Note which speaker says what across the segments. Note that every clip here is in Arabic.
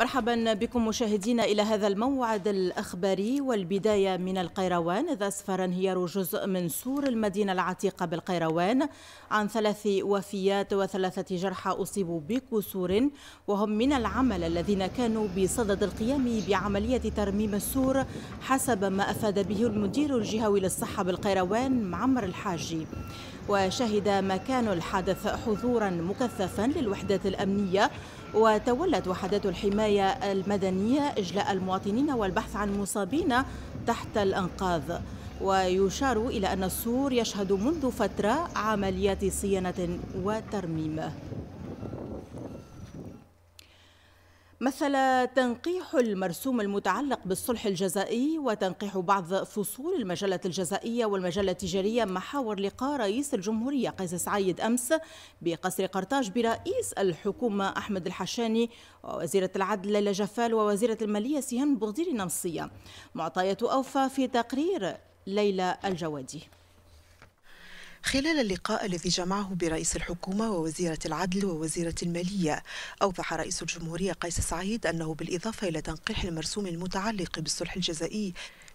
Speaker 1: مرحبا بكم مشاهدينا إلى هذا الموعد الأخباري والبداية من القيروان اذا أسفر انهيار جزء من سور المدينة العتيقة بالقيروان عن ثلاث وفيات وثلاثة جرحى أصيبوا بكسور وهم من العمل الذين كانوا بصدد القيام بعملية ترميم السور حسب ما أفاد به المدير الجهوي للصحة بالقيروان معمر الحاجي وشهد مكان الحدث حضورا مكثفا للوحدات الأمنية وتولت وحدات الحماية المدنية إجلاء المواطنين والبحث عن مصابين تحت الأنقاض ويشار إلى أن السور يشهد منذ فترة عمليات صيانة وترميم مثل تنقيح المرسوم المتعلق بالصلح الجزائي وتنقيح بعض فصول المجلة الجزائية والمجلة التجارية محاور لقاء رئيس الجمهورية قيس سعيد أمس بقصر قرطاج برئيس الحكومة أحمد الحشاني ووزيرة العدل ليلى جفال ووزيرة المالية سهام بغدير نمصية معطيات أوفى في تقرير ليلى الجوادي خلال اللقاء الذي جمعه برئيس الحكومة ووزيرة
Speaker 2: العدل ووزيرة المالية أوضح رئيس الجمهورية قيس سعيد أنه بالإضافة إلى تنقيح المرسوم المتعلق بالصلح الجزائي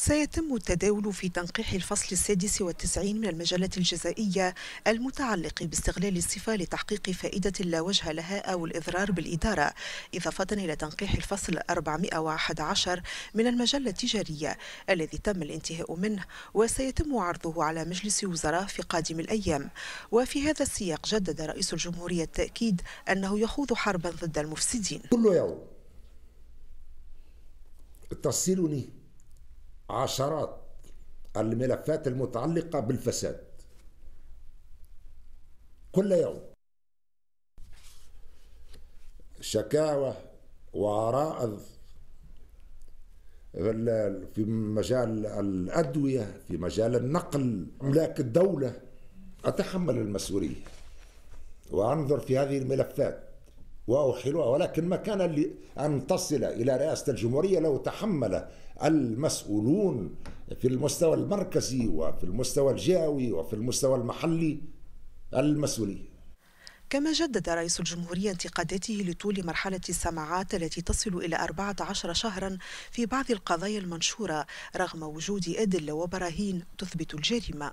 Speaker 2: سيتم التداول في تنقيح الفصل السادس والتسعين من المجلة الجزائية المتعلق باستغلال الصفة لتحقيق فائدة لا وجه لها أو الإضرار بالإدارة إضافة إلى تنقيح الفصل 411 من المجلة التجارية الذي تم الانتهاء منه وسيتم عرضه على مجلس وزراء في قادم الأيام وفي هذا السياق جدد رئيس الجمهورية التأكيد أنه يخوض حربا ضد المفسدين كل يوم
Speaker 3: تصلني عشرات الملفات المتعلقة بالفساد كل يوم شكاوى وعرائض في مجال الأدوية في مجال النقل أملاك الدولة أتحمل المسؤولية وأنظر في هذه الملفات واوحلها ولكن ما كان ان تصل الى رئاسه الجمهوريه لو تحمل المسؤولون في المستوى المركزي وفي المستوى الجهوي وفي المستوى المحلي المسؤوليه
Speaker 2: كما جدد رئيس الجمهورية انتقاداته لطول مرحلة السماعات التي تصل إلى 14 شهرا في بعض القضايا المنشورة رغم وجود أدلة وبراهين تثبت
Speaker 3: الجريمة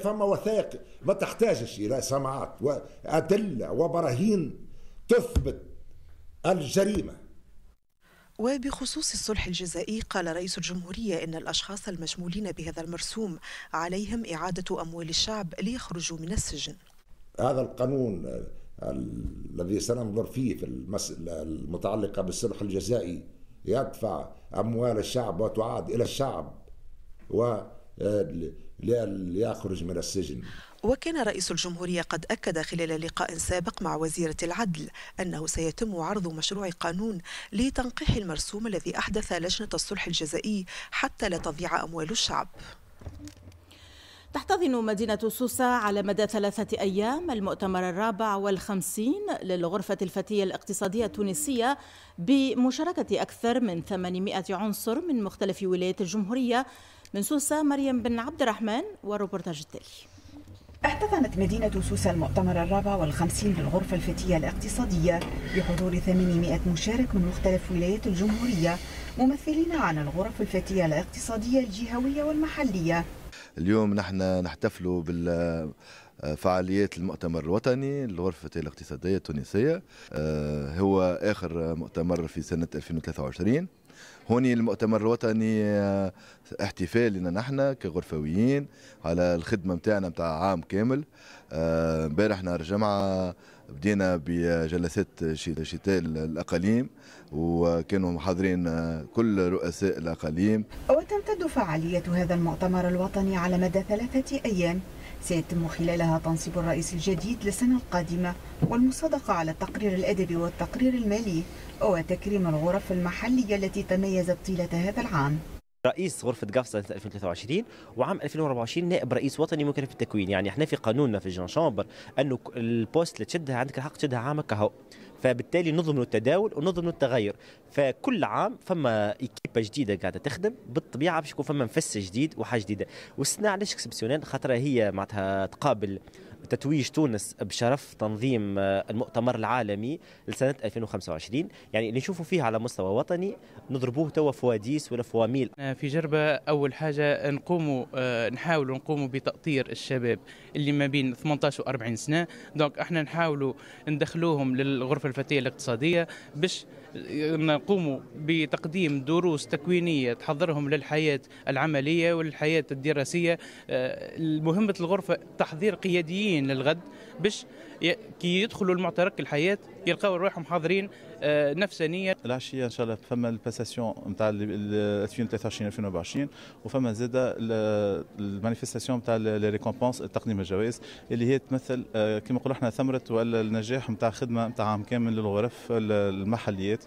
Speaker 3: فما وثائق ما تحتاجش إلى سماعات وأدلة وبراهين تثبت الجريمه
Speaker 2: وبخصوص الصلح الجزائي قال رئيس الجمهورية إن الأشخاص المشمولين بهذا المرسوم عليهم إعادة أموال الشعب ليخرجوا من السجن
Speaker 3: هذا القانون آه، الذي سننظر فيه في المسألة المتعلقة بالصلح الجزائي يدفع أموال الشعب وتعاد إلى الشعب وليخرج آه، من السجن
Speaker 2: وكان رئيس الجمهورية قد أكد خلال لقاء سابق مع وزيرة العدل أنه سيتم عرض مشروع قانون لتنقيح المرسوم الذي أحدث لجنة الصلح الجزائي حتى لا تضيع أموال الشعب
Speaker 1: تحتضن مدينة سوسة على مدى ثلاثة أيام المؤتمر الرابع والخمسين للغرفة الفتية الاقتصادية التونسية بمشاركة أكثر من 800 عنصر من مختلف ولايات الجمهورية من سوسة مريم بن عبد الرحمن وروبرتاج التالي
Speaker 4: احتضنت مدينة سوسة المؤتمر الرابع والخمسين للغرفة الفتية الاقتصادية بحضور 800 مشارك من مختلف ولايات الجمهورية ممثلين عن الغرف الفتية الاقتصادية الجهوية والمحلية
Speaker 1: اليوم نحن نحتفل بال فعاليات المؤتمر الوطني للغرفة الاقتصادية التونسية آه، هو آخر مؤتمر في سنة 2023 هون المؤتمر الوطني آه، احتفال لنا نحن كغرفويين على الخدمه نتاعنا نتاع عام كامل آه، امبارح نهار الجمعه بدينا بجلسات شتاء الاقاليم وكانوا محاضرين آه، كل رؤساء الاقاليم
Speaker 4: وتمتد فعاليه هذا المؤتمر الوطني على مدى ثلاثه ايام سيتم خلالها تنصيب الرئيس الجديد للسنة القادمة والمصادقة على التقرير الأدبي والتقرير المالي وتكريم الغرف المحلية التي تميزت طيلة هذا العام
Speaker 2: رئيس غرفة جاف سنة 2023 وعام 2024 نائب رئيس وطني ممكن في التكوين يعني احنا في قانوننا في الجان شامبر انه البوست اللي تشدها عندك الحق تشدها عامك كهو فبالتالي نضمن التداول ونضمن التغير فكل عام فما ايكيبا جديده قاعده تخدم بالطبيعه باش يكون فما مفس جديد وحاجه جديده والصناعه علاش اكسبسيونيل خاطر هي معناتها تقابل تتويج تونس بشرف تنظيم آه، المؤتمر العالمي لسنه 2025 يعني اللي نشوفوا فيه على مستوى وطني نضربوه توا فواديس ولا فواميل
Speaker 5: في جربه اول حاجه نقوموا آه، نحاولوا نقوموا بتاطير الشباب اللي ما بين 18 و 40 سنه دونك احنا نحاولوا ندخلوهم للغرفه الفتيه الاقتصاديه باش آه، نقوموا بتقديم دروس تكوينيه تحضرهم للحياه العمليه والحياه الدراسيه مهمه الغرفه تحضير قياديين كافيين للغد باش كي يدخلوا المعترك الحياه يلقاو رواحهم حاضرين آه، نفسانيا العشيه ان شاء الله فما الباساسيون نتاع 2023 2024 وفما زاد المانيفستاسيون نتاع لي ريكومبونس تقديم الجوائز اللي هي تمثل آه، كما نقولوا احنا ثمره ولا النجاح نتاع خدمه نتاع عام كامل للغرف المحليات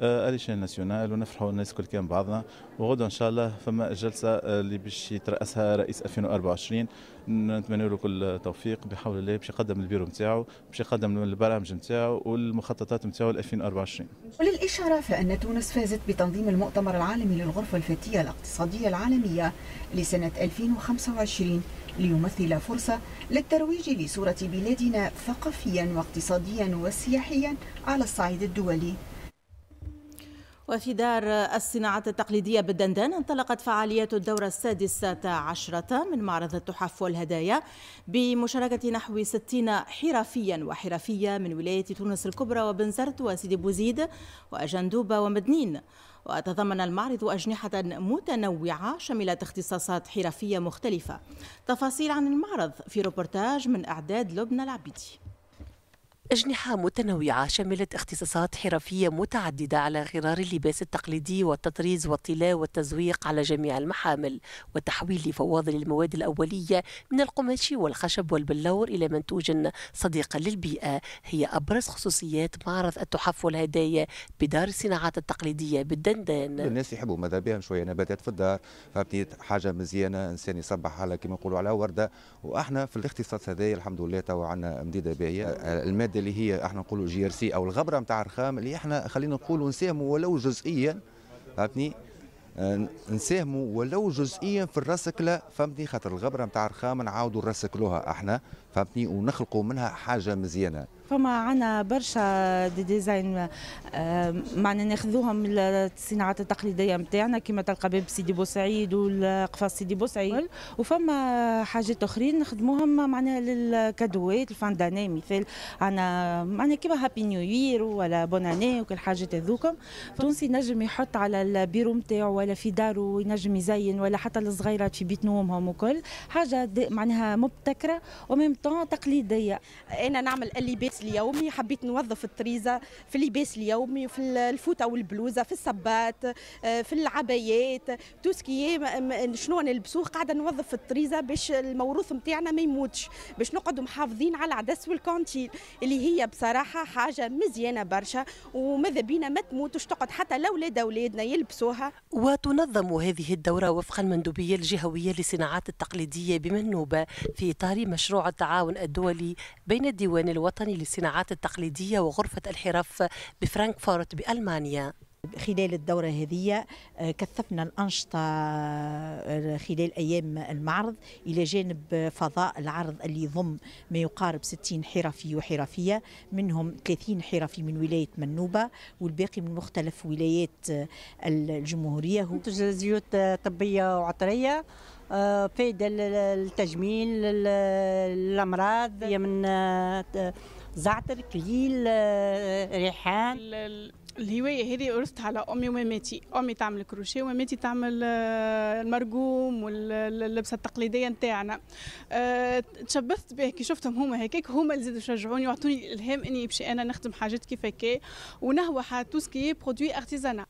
Speaker 5: آه، اليشان ناسيونال ونفرحوا الناس كل كان بعضنا وغدا ان شاء الله فما جلسه آه، اللي باش يتراسها رئيس 2024 نتمنى له كل توفيق بحول الله باش يقدم البيرو نتاعو باش يقدم البرامج نتاعو والمخططات نتاعو ل 2024
Speaker 4: وللاشاره فان تونس فازت بتنظيم المؤتمر العالمي للغرفه الفتيه الاقتصاديه العالميه لسنه 2025 ليمثل فرصة للترويج لصورة بلادنا ثقافيا واقتصاديا وسياحيا على الصعيد الدولي
Speaker 1: وفي دار الصناعة التقليدية بالدندان انطلقت فعاليات الدورة السادسة عشرة من معرض التحف والهدايا بمشاركة نحو 60 حرفيا وحرفية من ولاية تونس الكبرى وبنزرت وسيدي بوزيد وأجندوبة ومدنين وتضمن المعرض أجنحة متنوعة شملت اختصاصات حرفية مختلفة تفاصيل عن المعرض في روبورتاج من إعداد لبنى العبيدي أجنحة متنوعة شملت اختصاصات حرفية متعددة على غرار اللباس
Speaker 6: التقليدي والتطريز والطلاء والتزويق على جميع المحامل وتحويل فواضل المواد الأولية من القماش والخشب والبلور إلى منتوج صديق للبيئة هي أبرز خصوصيات معرض التحف والهدايا بدار الصناعات التقليدية بالدندان الناس يحبوا ماذا بهم شوية نباتات في الدار فهمتني حاجة مزيانة إنسان يصبح على كما نقولوا على وردة وإحنا في الاختصاص هذايا الحمد لله تو عندنا مديدة باهية المادة الوحده اللي هي احنا نقولوا جي ار سي او الغبره نتاع الرخام اللي احنا خلينا نقولوا نساهموا ولو جزئيا فهمتني آه، نساهموا ولو جزئيا في الرسكله فهمتني خاطر الغبره نتاع الرخام نعاودوا نرسكلوها احنا فهمتني ونخلقوا منها حاجه مزيانه
Speaker 1: فما عنا برشا دي ديزاين آه، معنا ناخذوهم من الصناعات التقليديه نتاعنا كما باب سيدي بوسعيد والقفص سيدي بوسعيد وفما حاجات اخرين نخدموهم معناها للكادوات الفان داني مثال عنا معنا كيما هابي نيو يير ولا بوناني وكل حاجات هذوكم تونسي نجم يحط على البيرو نتاعو ولا في دارو ينجم يزين ولا حتى الصغيرات في بيت نومهم وكل حاجه معناها مبتكره وميم طون تقليديه انا نعمل اللي بيت اللباس اليومي حبيت نوظف الطريزه في اللباس اليومي في الفوطه والبلوزه في الصبات آه، في العبايات توسكي شنو نلبسوه قاعده نوظف الطريزه باش الموروث نتاعنا ما يموتش باش نقعدوا محافظين على العدس والكونتيل اللي هي بصراحه حاجه مزيانه برشا وماذا بينا ما تموتش تقعد حتى الاولاد اولادنا يلبسوها
Speaker 6: وتنظم هذه الدوره وفق المندوبيه الجهويه للصناعات التقليديه بمنوبه في اطار مشروع التعاون الدولي بين الديوان الوطني للصناعات التقليدية وغرفة الحرف بفرانكفورت بألمانيا خلال
Speaker 1: الدورة هذه آه، كثفنا الأنشطة آه، خلال أيام المعرض إلى جانب فضاء العرض اللي يضم ما يقارب 60 حرفي وحرفية منهم 30 حرفي من ولاية منوبة والباقي من مختلف ولايات
Speaker 6: آه، الجمهورية ننتج زيوت طبية وعطرية آه، فايدة للتجميل للأمراض هي من آه،
Speaker 1: زعتر كليل آه، ريحان الهوايه هذه ورثتها على امي
Speaker 5: وماماتي امي تعمل كروشيه وماماتي تعمل المرقوم واللبسه التقليديه نتاعنا تشبثت به كي شفتهم هما هكاك هما اللي زادوا شجعوني وعطوني الالهام اني باش انا نخدم حاجات كيف هكا ونهوى توسكي برودوي ارتيزانا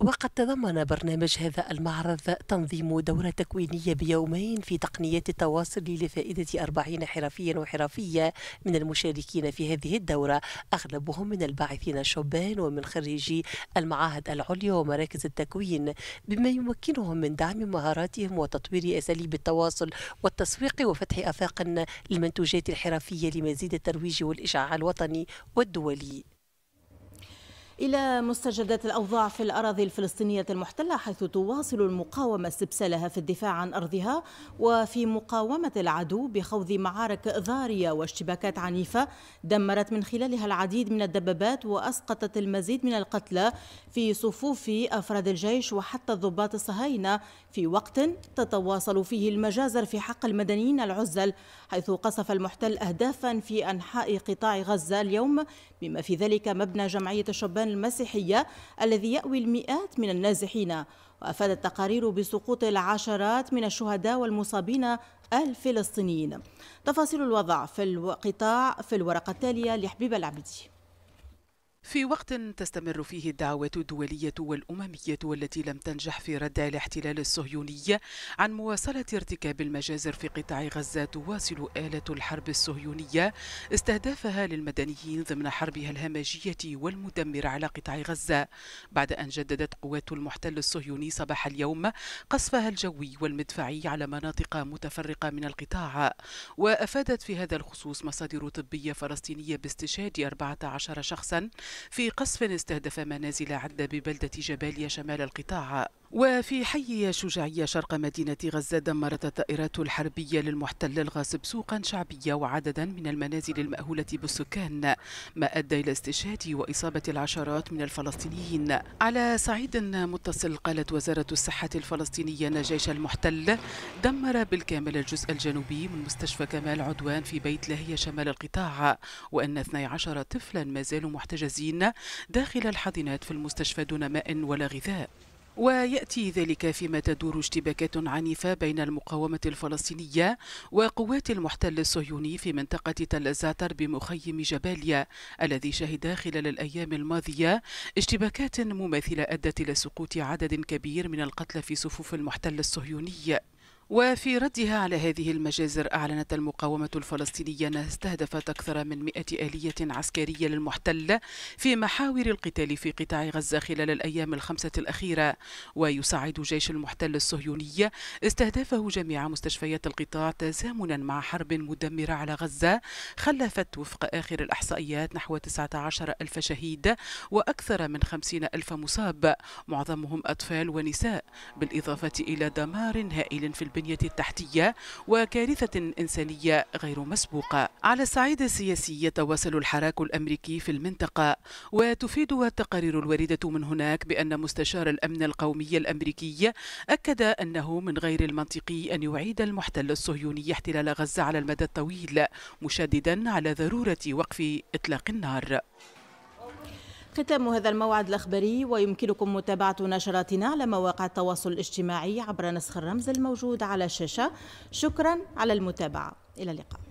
Speaker 6: وقد تضمن برنامج هذا المعرض تنظيم دورة تكوينية بيومين في تقنيات التواصل لفائدة أربعين حرفيا وحرفية من المشاركين في هذه الدورة أغلبهم من الباعثين الشبان ومن خريجي المعاهد العليا ومراكز التكوين بما يمكنهم من دعم مهاراتهم وتطوير أساليب التواصل والتسويق وفتح آفاق للمنتوجات الحرفية لمزيد الترويج والإشعاع
Speaker 1: الوطني والدولي إلى مستجدات الأوضاع في الأراضي الفلسطينية المحتلة حيث تواصل المقاومة استبسالها في الدفاع عن أرضها وفي مقاومة العدو بخوض معارك ضارية واشتباكات عنيفة دمرت من خلالها العديد من الدبابات وأسقطت المزيد من القتلى في صفوف أفراد الجيش وحتى الضباط الصهاينة في وقت تتواصل فيه المجازر في حق المدنيين العزل حيث قصف المحتل أهدافا في أنحاء قطاع غزة اليوم بما في ذلك مبنى جمعية الشبان الإنسان المسيحية الذي يأوي المئات من النازحين وأفاد التقارير بسقوط العشرات من الشهداء والمصابين الفلسطينيين تفاصيل الوضع في القطاع في الورقة التالية
Speaker 5: لحبيب العبدي في وقت تستمر فيه الدعوات الدولية والأممية والتي لم تنجح في رد الاحتلال الصهيوني عن مواصلة ارتكاب المجازر في قطاع غزة تواصل آلة الحرب الصهيونية استهدافها للمدنيين ضمن حربها الهمجية والمدمرة على قطاع غزة بعد أن جددت قوات المحتل الصهيوني صباح اليوم قصفها الجوي والمدفعي على مناطق متفرقة من القطاع وأفادت في هذا الخصوص مصادر طبية فلسطينية باستشهاد 14 شخصاً في قصف استهدف منازل عدة ببلدة جباليا شمال القطاع وفي حي شجاعية شرق مدينة غزة دمرت الطائرات الحربية للمحتل الغاصب سوقا شعبية وعددا من المنازل المأهولة بالسكان ما أدى إلى استشهاد وإصابة العشرات من الفلسطينيين على صعيد متصل قالت وزارة الصحة الفلسطينية أن جيش المحتل دمر بالكامل الجزء الجنوبي من مستشفى كمال عدوان في بيت لاهية شمال القطاع وأن 12 طفلا ما زالوا محتجزين داخل الحاضنات في المستشفى دون ماء ولا غذاء ويأتي ذلك فيما تدور اشتباكات عنيفة بين المقاومة الفلسطينية وقوات المحتل الصهيوني في منطقة تل الزعتر بمخيم جباليا الذي شهد خلال الأيام الماضية اشتباكات مماثلة أدت إلى سقوط عدد كبير من القتلى في صفوف المحتل الصهيوني وفي ردها على هذه المجازر أعلنت المقاومة الفلسطينية أنها استهدفت أكثر من 100 آلية عسكرية للمحتل في محاور القتال في قطاع غزة خلال الأيام الخمسة الأخيرة ويساعد جيش المحتل الصهيوني استهدافه جميع مستشفيات القطاع تزامنا مع حرب مدمرة على غزة خلفت وفق آخر الإحصائيات نحو 19 ألف شهيد وأكثر من 50 ألف مصاب معظمهم أطفال ونساء بالإضافة إلى دمار هائل في البلاد البنية التحتية وكارثة إنسانية غير مسبوقة على الصعيد السياسي يتواصل الحراك الأمريكي في المنطقة وتفيد التقارير الواردة من هناك بأن مستشار الأمن القومي الأمريكي أكد أنه من غير المنطقي أن يعيد المحتل الصهيوني احتلال غزة على المدى الطويل مشددا على ضرورة وقف إطلاق النار ختام هذا الموعد الأخباري ويمكنكم متابعة
Speaker 1: نشراتنا على مواقع التواصل الاجتماعي عبر نسخ الرمز الموجود على الشاشة شكرا على المتابعة إلى اللقاء